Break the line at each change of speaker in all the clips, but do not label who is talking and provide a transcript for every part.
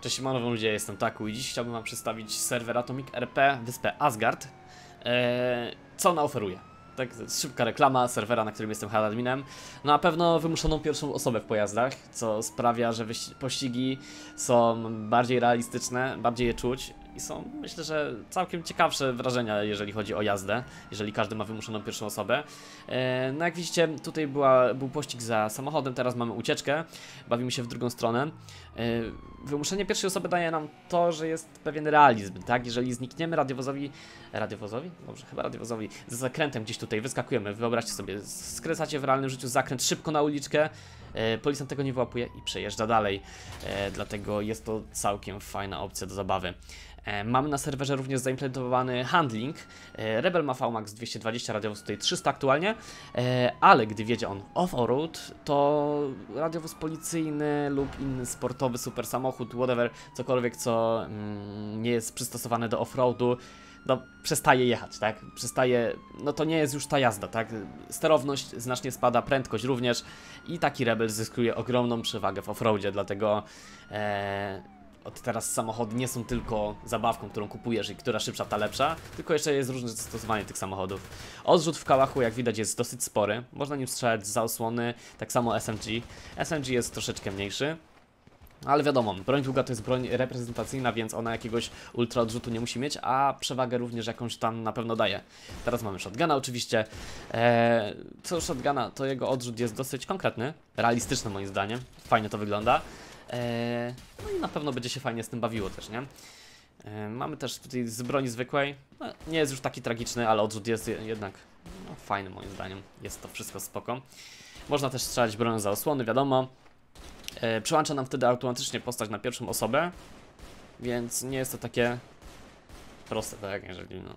Cześć manowie ludzie, jestem Taku i dziś chciałbym wam przedstawić serwer Atomic RP wyspę Asgard eee, Co ona oferuje? Tak, szybka reklama serwera, na którym jestem adminem Na pewno wymuszoną pierwszą osobę w pojazdach, co sprawia, że pościgi są bardziej realistyczne, bardziej je czuć i są, myślę, że całkiem ciekawsze wrażenia, jeżeli chodzi o jazdę, jeżeli każdy ma wymuszoną pierwszą osobę. E, no jak widzicie, tutaj była, był pościg za samochodem, teraz mamy ucieczkę, bawimy się w drugą stronę. E, wymuszenie pierwszej osoby daje nam to, że jest pewien realizm, tak? Jeżeli znikniemy radiowozowi, radiowozowi? Dobrze, chyba radiowozowi, z zakrętem gdzieś tutaj wyskakujemy, wyobraźcie sobie, skręcacie w realnym życiu zakręt szybko na uliczkę, E, Policjant tego nie wyłapuje i przejeżdża dalej, e, dlatego jest to całkiem fajna opcja do zabawy. E, mamy na serwerze również zaimplementowany handling. Rebel ma VMAX 220, radiowóz tutaj 300 aktualnie, ale gdy wiedzie on off-road, to radiowóz policyjny lub inny sportowy super samochód, whatever, cokolwiek co mm, nie jest przystosowane do off-roadu, no, przestaje jechać, tak? Przestaje, no to nie jest już ta jazda, tak? Sterowność znacznie spada, prędkość również i taki Rebel zyskuje ogromną przewagę w offroadzie, dlatego e, od teraz samochody nie są tylko zabawką, którą kupujesz i która szybsza, ta lepsza, tylko jeszcze jest różne zastosowanie tych samochodów. Odrzut w kałachu, jak widać, jest dosyć spory, można nim strzelać za osłony, tak samo SMG. SMG jest troszeczkę mniejszy, ale wiadomo, broń długa to jest broń reprezentacyjna, więc ona jakiegoś ultra odrzutu nie musi mieć, a przewagę również jakąś tam na pewno daje. Teraz mamy shotguna oczywiście. Eee, co shotguna, to jego odrzut jest dosyć konkretny, realistyczny moim zdaniem. Fajnie to wygląda. Eee, no i na pewno będzie się fajnie z tym bawiło też, nie? Eee, mamy też tutaj z broni zwykłej. No, nie jest już taki tragiczny, ale odrzut jest jednak no, fajny moim zdaniem. Jest to wszystko spoko. Można też strzelać bronią za osłony, wiadomo. E, przełącza nam wtedy automatycznie postać na pierwszą osobę, więc nie jest to takie proste, tak, jeżeli no,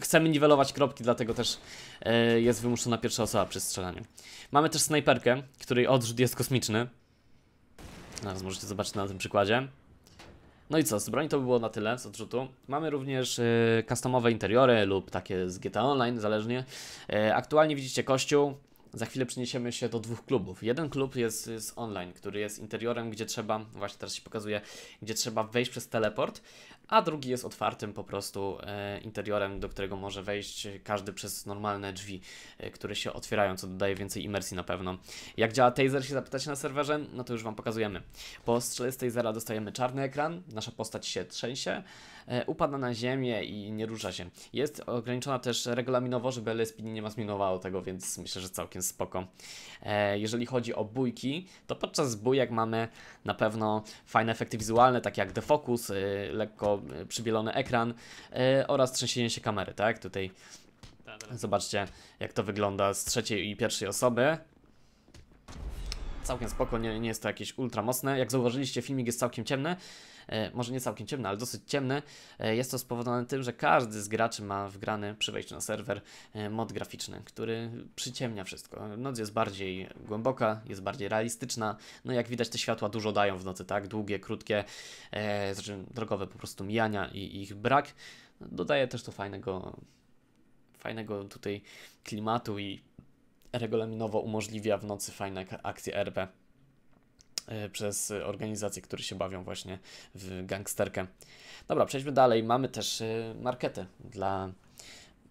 chcemy niwelować kropki, dlatego też e, jest wymuszona pierwsza osoba przy strzelaniu. Mamy też snajperkę, której odrzut jest kosmiczny. Zaraz możecie zobaczyć na tym przykładzie. No i co, z broni to by było na tyle z odrzutu. Mamy również yy, customowe interiory lub takie z GTA Online, zależnie. aktualnie widzicie kościół, za chwilę przeniesiemy się do dwóch klubów. Jeden klub jest, jest online, który jest interiorem, gdzie trzeba, właśnie teraz się pokazuje, gdzie trzeba wejść przez teleport, a drugi jest otwartym po prostu e, interiorem, do którego może wejść każdy przez normalne drzwi, e, które się otwierają, co dodaje więcej imersji na pewno. Jak działa taser, się zapytacie na serwerze? No to już Wam pokazujemy. Po strzele z tasera dostajemy czarny ekran, nasza postać się trzęsie, e, upada na ziemię i nie rusza się. Jest ograniczona też regulaminowo, żeby LSP nie masminowało tego, więc myślę, że całkiem spoko. Jeżeli chodzi o bójki, to podczas bójek mamy na pewno fajne efekty wizualne, takie jak defocus, lekko albo y, przybielony ekran y, oraz trzęsienie się kamery, tak? Tutaj tak, tak. zobaczcie jak to wygląda z trzeciej i pierwszej osoby całkiem spoko, nie, nie jest to jakieś ultra mocne. Jak zauważyliście, filmik jest całkiem ciemny. E, może nie całkiem ciemny, ale dosyć ciemny. E, jest to spowodowane tym, że każdy z graczy ma wgrany przy wejściu na serwer e, mod graficzny, który przyciemnia wszystko. Noc jest bardziej głęboka, jest bardziej realistyczna. No jak widać, te światła dużo dają w nocy, tak? Długie, krótkie, e, znaczy drogowe po prostu mijania i ich brak. Dodaje też to fajnego fajnego tutaj klimatu i regulaminowo umożliwia w nocy fajne akcje RP e, przez organizacje, które się bawią właśnie w gangsterkę. Dobra, przejdźmy dalej. Mamy też e, markety dla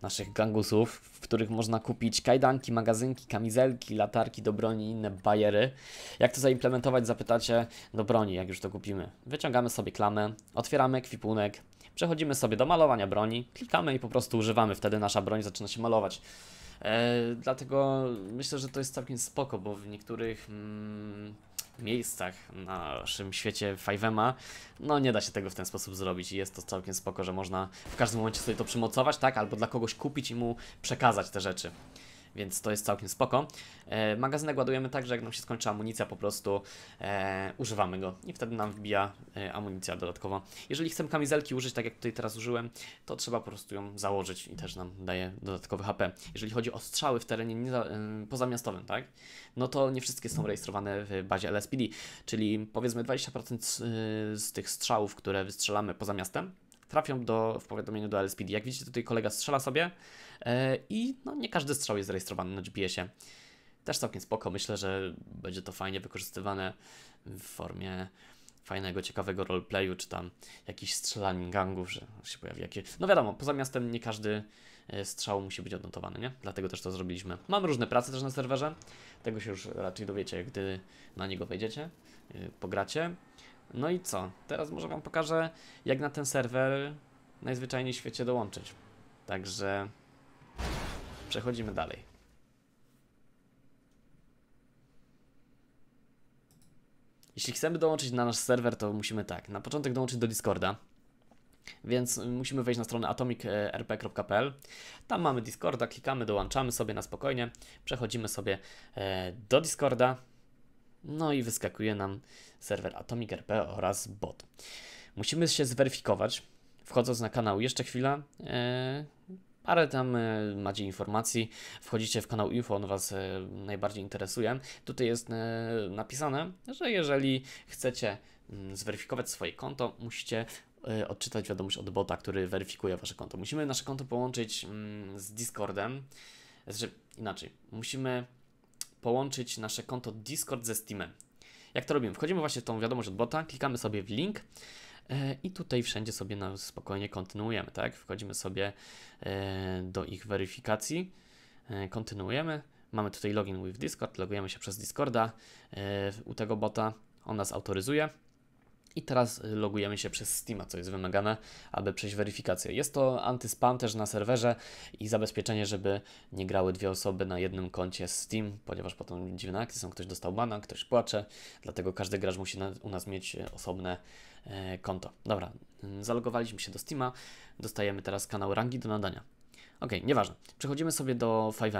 naszych gangusów, w których można kupić kajdanki, magazynki, kamizelki, latarki do broni i inne bajery. Jak to zaimplementować, zapytacie do broni, jak już to kupimy. Wyciągamy sobie klamę, otwieramy kwipunek, przechodzimy sobie do malowania broni, klikamy i po prostu używamy. Wtedy nasza broń zaczyna się malować. E, dlatego myślę, że to jest całkiem spoko, bo w niektórych mm, miejscach na naszym świecie 5M'a, no nie da się tego w ten sposób zrobić i jest to całkiem spoko, że można w każdym momencie sobie to przymocować, tak, albo dla kogoś kupić i mu przekazać te rzeczy więc to jest całkiem spoko. E, magazynek ładujemy tak, że jak nam się skończy amunicja, po prostu e, używamy go i wtedy nam wbija e, amunicja dodatkowo. Jeżeli chcemy kamizelki użyć, tak jak tutaj teraz użyłem, to trzeba po prostu ją założyć i też nam daje dodatkowy HP. Jeżeli chodzi o strzały w terenie nie, y, pozamiastowym, tak, no to nie wszystkie są rejestrowane w bazie LSPD, czyli powiedzmy 20% z, e, z tych strzałów, które wystrzelamy poza miastem, trafią do, w powiadomieniu do LSPD. Jak widzicie, tutaj kolega strzela sobie e, i no, nie każdy strzał jest zarejestrowany na GPS-ie. Też całkiem spoko, myślę, że będzie to fajnie wykorzystywane w formie fajnego, ciekawego roleplayu, czy tam jakichś strzelanin gangów, że się pojawi jakieś... No wiadomo, poza miastem nie każdy e, strzał musi być odnotowany, nie? Dlatego też to zrobiliśmy. Mam różne prace też na serwerze, tego się już raczej dowiecie, gdy na niego wejdziecie, e, pogracie. No i co? Teraz może Wam pokażę, jak na ten serwer najzwyczajniej w świecie dołączyć. Także przechodzimy dalej. Jeśli chcemy dołączyć na nasz serwer, to musimy tak, na początek dołączyć do Discorda. Więc musimy wejść na stronę atomicrp.pl. Tam mamy Discorda, klikamy, dołączamy sobie na spokojnie. Przechodzimy sobie e, do Discorda. No i wyskakuje nam serwer Atomic RP oraz bot. Musimy się zweryfikować, wchodząc na kanał jeszcze chwila, e, parę tam e, macie informacji, wchodzicie w kanał info, on Was e, najbardziej interesuje. Tutaj jest e, napisane, że jeżeli chcecie mm, zweryfikować swoje konto, musicie e, odczytać wiadomość od bota, który weryfikuje Wasze konto. Musimy nasze konto połączyć mm, z Discordem, znaczy inaczej, musimy połączyć nasze konto Discord ze Steamem. Jak to robimy? Wchodzimy właśnie w tą wiadomość od bota, klikamy sobie w link e, i tutaj wszędzie sobie na spokojnie kontynuujemy, tak? Wchodzimy sobie e, do ich weryfikacji, e, kontynuujemy. Mamy tutaj login with Discord, logujemy się przez Discorda u tego bota, on nas autoryzuje. I teraz y, logujemy się przez Steama, co jest wymagane, aby przejść weryfikację. Jest to antyspam też na serwerze i zabezpieczenie, żeby nie grały dwie osoby na jednym koncie Steam, ponieważ potem dziwne akcje są, ktoś dostał bana, ktoś płacze, dlatego każdy gracz musi u nas mieć y, osobne e, konto. Dobra, mm, zalogowaliśmy się do Steama, dostajemy teraz kanał rangi do nadania. Ok, nieważne. Przechodzimy sobie do 5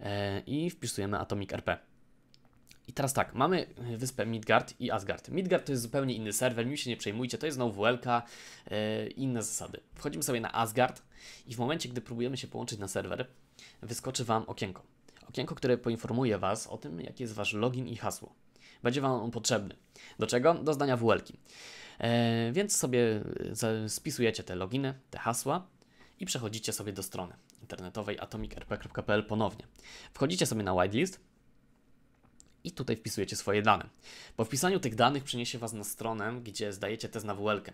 e, i wpisujemy Atomic RP. I teraz tak, mamy wyspę Midgard i Asgard. Midgard to jest zupełnie inny serwer, mi się nie przejmujcie, to jest znowu WLK, yy, e, inne zasady. Wchodzimy sobie na Asgard i w momencie, gdy próbujemy się połączyć na serwer, wyskoczy Wam okienko. Okienko, które poinformuje Was o tym, jaki jest Wasz login i hasło. Będzie Wam on potrzebny. Do czego? Do zdania WLK. Yy, e, więc sobie e, spisujecie te loginy, te hasła i przechodzicie sobie do strony internetowej atomicrp.pl ponownie. Wchodzicie sobie na whitelist, i tutaj wpisujecie swoje dane. Po wpisaniu tych danych przeniesie Was na stronę, gdzie zdajecie test na wl -kę.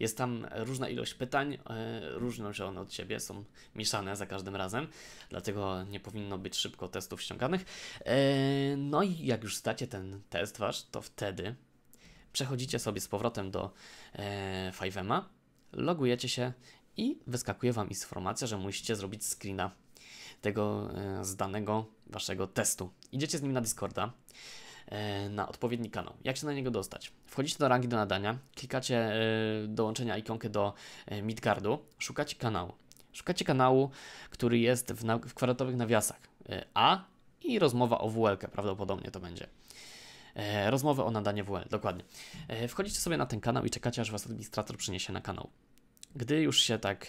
Jest tam różna ilość pytań, e, różnią się one od siebie, są mieszane za każdym razem, dlatego nie powinno być szybko testów ściąganych. E, no i jak już zdacie ten test Wasz, to wtedy przechodzicie sobie z powrotem do 5 e, logujecie się i wyskakuje Wam informacja, że musicie zrobić screena tego e, zdanego waszego testu. Idziecie z nim na Discorda, e, na odpowiedni kanał. Jak się na niego dostać? Wchodzicie do rangi do nadania, klikacie e, dołączenia ikonkę do Midgardu, szukacie kanału. Szukacie kanału, który jest w, w kwadratowych nawiasach A i rozmowa o WL, prawdopodobnie to będzie. Rozmowa o nadanie WL, dokładnie. Wchodzicie sobie na ten kanał i czekacie, aż was administrator przyniesie na kanał. Gdy już się tak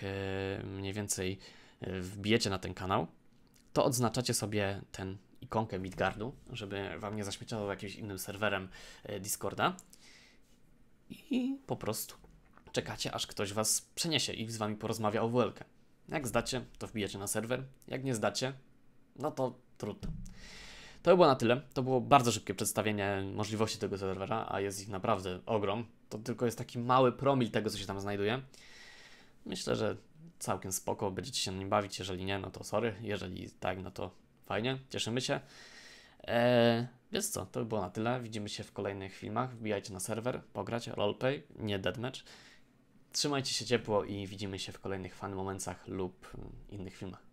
mniej więcej wbijecie na ten kanał, to odznaczacie sobie ten ikonkę Midgardu, żeby wam nie zaśmieciało jakimś innym serwerem e, Discorda. I po prostu czekacie, aż ktoś was przeniesie i z wami porozmawia o WLK. Jak zdacie, to wbijacie na serwer. Jak nie zdacie, no to trudno. To było na tyle. To było bardzo szybkie przedstawienie możliwości tego serwera, a jest ich naprawdę ogrom. To tylko jest taki mały promil tego, co się tam znajduje. Myślę, że całkiem spoko, będziecie się nim bawić, jeżeli nie, no to sorry, jeżeli tak, no to fajnie, cieszymy się. Eee, więc co, to by było na tyle, widzimy się w kolejnych filmach, wbijajcie na serwer, pograć, roleplay, nie deadmatch. Trzymajcie się ciepło i widzimy się w kolejnych fan momentach lub innych filmach.